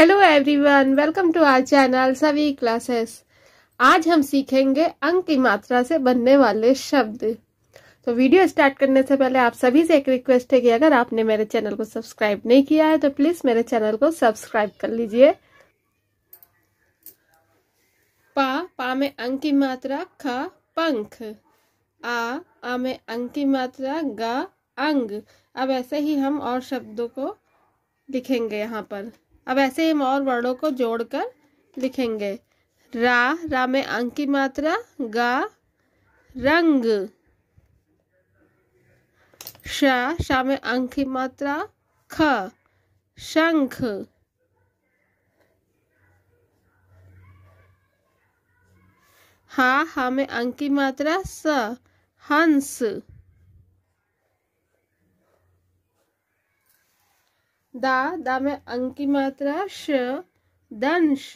hello everyone welcome to our channel सभी classes आज हम सीखेंगे अंक की मात्रा से बनने वाले शब्द तो वीडियो स्टार्ट करने से पहले आप सभी से एक रिक्वेस्ट है कि अगर आपने मेरे चैनल को सब्सक्राइब नहीं किया है तो प्लीज़ मेरे चैनल को सब्सक्राइब कर लीजिए पा पा में अंक की मात्रा ख पंख आ आ में अंक की मात्रा ग अंग अब ऐसे ही हम और शब्दों को लिखेंगे यहाँ पर अब ऐसे हम और वर्णों को जोड़कर लिखेंगे रा रा में अंक की मात्रा गा रंग शा शा में अंक की मात्रा ख शंख हा हा में अंक की मात्रा स हंस दा दा में अंग की मात्रा श दंश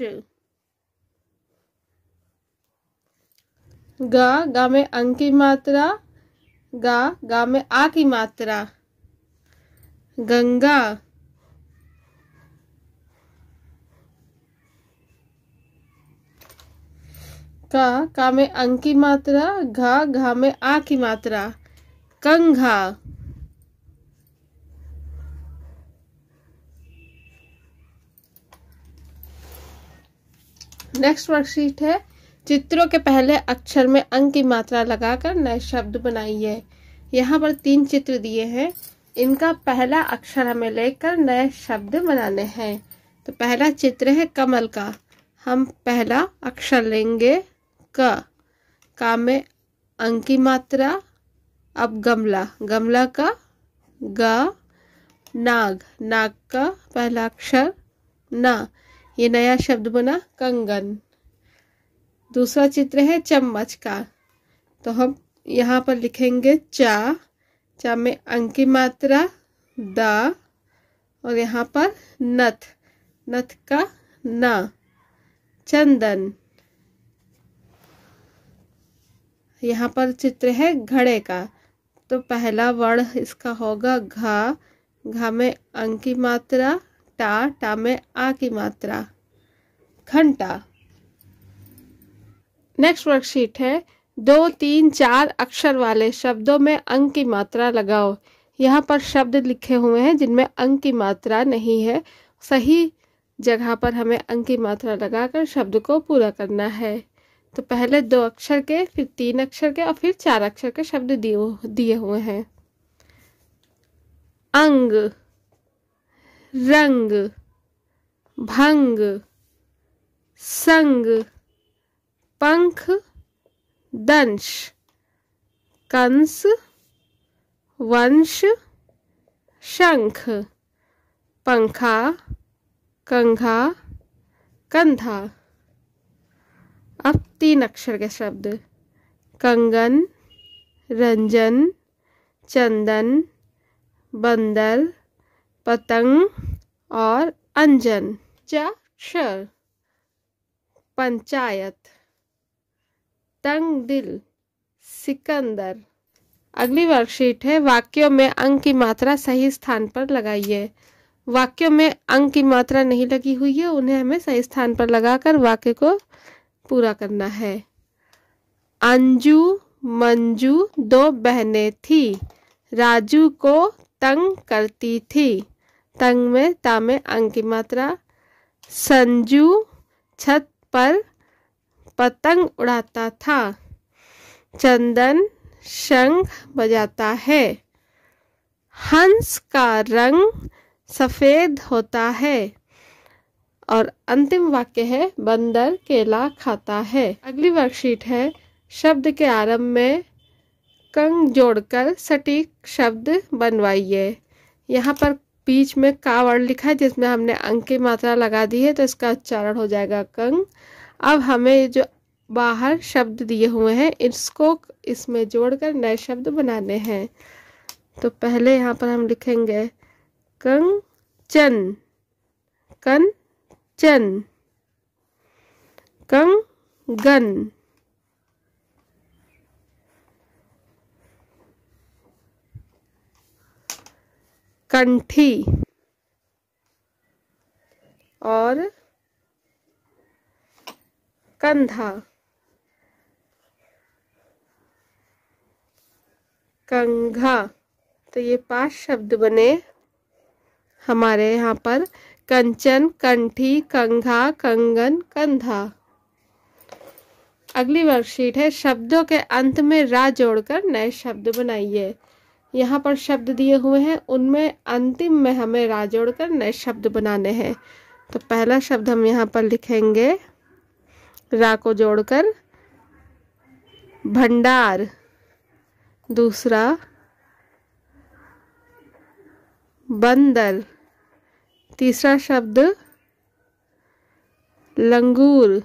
गा गा में अंग की मात्रा गा गा में आ की मात्रा गंगा का का में अंकी मात्रा घा घा में आ की मात्रा कंघा नेक्स्ट वर्कशीट है चित्रों के पहले अक्षर में अंक की मात्रा लगाकर नए शब्द बनाइए यहाँ पर तीन चित्र दिए हैं इनका पहला अक्षर हमें लेकर नए शब्द बनाने हैं तो पहला चित्र है कमल का हम पहला अक्षर लेंगे क का में अंक की मात्रा अब गमला गमला का ग नाग नाग का पहला अक्षर ना ये नया शब्द बना कंगन दूसरा चित्र है चम्मच का तो हम यहाँ पर लिखेंगे चा चा में अंकी मात्रा द और यहाँ पर नथ नथ का न चंदन यहाँ पर चित्र है घड़े का तो पहला वर्ण इसका होगा घा घा में अंकी मात्रा टा टा में आ की मात्रा घंटा नेक्स्ट वर्कशीट है दो तीन चार अक्षर वाले शब्दों में अंक की मात्रा लगाओ यहाँ पर शब्द लिखे हुए हैं जिनमें अंक की मात्रा नहीं है सही जगह पर हमें अंक की मात्रा लगाकर शब्द को पूरा करना है तो पहले दो अक्षर के फिर तीन अक्षर के और फिर चार अक्षर के शब्द दिए हुए हैं अंग रंग भंग संग पंख दंश कंस वंश शंख पंखा कंघा कंधा अब तीन अक्षर के शब्द कंगन रंजन चंदन बंदर पतंग और अंजन चर पंचायत तंग दिल सिकंदर अगली वर्कशीट है वाक्यों में अंक की मात्रा सही स्थान पर लगाइए वाक्यों में अंक की मात्रा नहीं लगी हुई है उन्हें हमें सही स्थान पर लगाकर वाक्य को पूरा करना है अंजू मंजू दो बहनें थी राजू को तंग करती थी तंग में तामे अंग की मात्रा संजू छत पर पतंग उड़ाता था चंदन शंख बजाता है हंस का रंग सफ़ेद होता है और अंतिम वाक्य है बंदर केला खाता है अगली वर्कशीट है शब्द के आरंभ में कंग जोड़कर सटीक शब्द बनवाइए यहाँ पर बीच में का वर्ण लिखा है जिसमें हमने अंक की मात्रा लगा दी है तो इसका उच्चारण हो जाएगा कंग अब हमें जो बाहर शब्द दिए हुए हैं इसको इसमें जोड़कर नए शब्द बनाने हैं तो पहले यहाँ पर हम लिखेंगे कंग चन कन चन कंग गन कंठी और कंधा कंघा तो ये पांच शब्द बने हमारे यहाँ पर कंचन कंठी कंघा कंगन कंधा अगली वर्कशीट है शब्दों के अंत में रा जोड़कर नए शब्द बनाइए यहाँ पर शब्द दिए हुए हैं उनमें अंतिम में हमें रा जोड़कर नए शब्द बनाने हैं तो पहला शब्द हम यहाँ पर लिखेंगे रा को जोड़कर भंडार दूसरा बंदर तीसरा शब्द लंगूर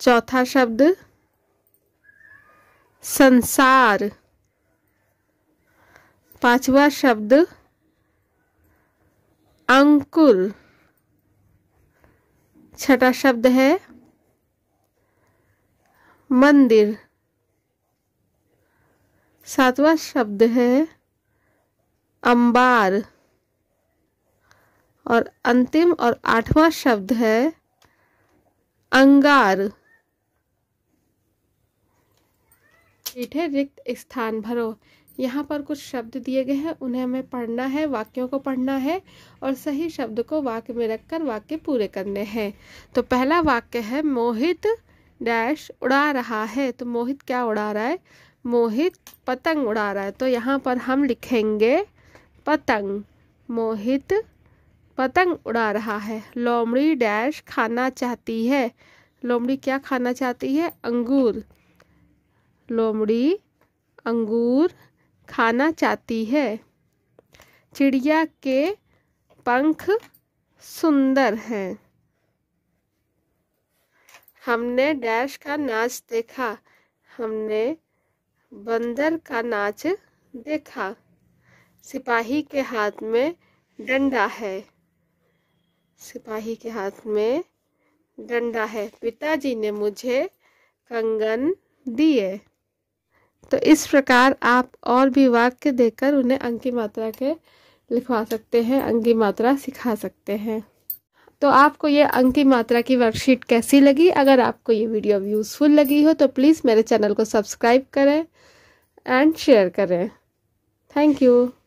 चौथा शब्द संसार पांचवा शब्द अंकुल छठा शब्द है मंदिर सातवां शब्द है अंबार और अंतिम और आठवां शब्द है अंगार पीठे रिक्त स्थान भरो यहाँ पर कुछ शब्द दिए गए हैं उन्हें हमें पढ़ना है वाक्यों को पढ़ना है और सही शब्द को वाक्य में रखकर वाक्य पूरे करने हैं तो पहला वाक्य है मोहित डैश उड़ा रहा है तो मोहित क्या उड़ा रहा है मोहित पतंग उड़ा रहा है तो यहाँ पर हम लिखेंगे पतंग मोहित पतंग उड़ा रहा है लोमड़ी डैश खाना चाहती है लोमड़ी क्या खाना चाहती है अंगूर लोमड़ी अंगूर खाना चाहती है चिड़िया के पंख सुंदर हैं हमने डैश का नाच देखा हमने बंदर का नाच देखा सिपाही के हाथ में डंडा है सिपाही के हाथ में डंडा है पिताजी ने मुझे कंगन दिए तो इस प्रकार आप और भी वाक्य देकर उन्हें अंकी मात्रा के लिखवा सकते हैं अंकी मात्रा सिखा सकते हैं तो आपको ये अंकी मात्रा की वर्कशीट कैसी लगी अगर आपको ये वीडियो यूज़फुल लगी हो तो प्लीज़ मेरे चैनल को सब्सक्राइब करें एंड शेयर करें थैंक यू